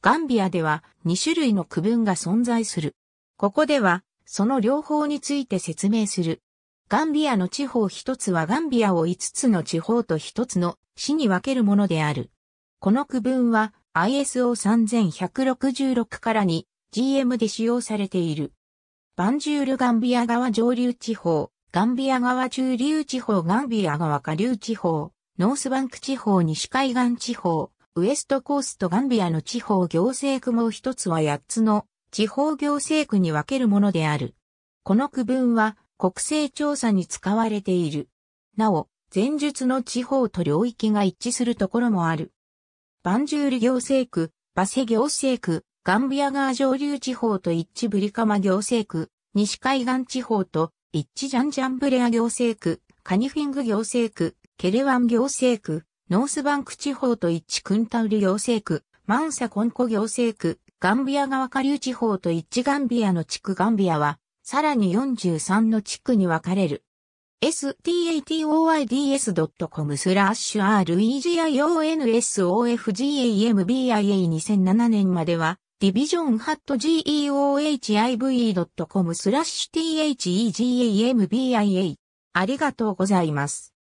ガンビアでは2種類の区分が存在する。ここでは、その両方について説明する。ガンビアの地方一つはガンビアを5つの地方と1つの市に分けるものである。この区分は ISO3166 からに GM で使用されている。バンジュールガンビア川上流地方、ガンビア川中流地方、ガンビア川下流地方、ノースバンク地方、西海岸地方、ウエストコースとガンビアの地方行政区も一つは八つの地方行政区に分けるものである。この区分は国勢調査に使われている。なお、前述の地方と領域が一致するところもある。バンジュール行政区、バセ行政区、ガンビア川上流地方と一致ブリカマ行政区、西海岸地方と一致ジャンジャンブレア行政区、カニフィング行政区、ケレワン行政区、ノースバンク地方と一致クンタウル行政区、マンサコンコ行政区、ガンビア川下流地方と一致ガンビアの地区ガンビアは、さらに43の地区に分かれる。statoids.com スラッシュ regionsofgambia2007 年までは、ディビジョンハット geohiv.com スラッシュ t h e g a m b i a ありがとうございます。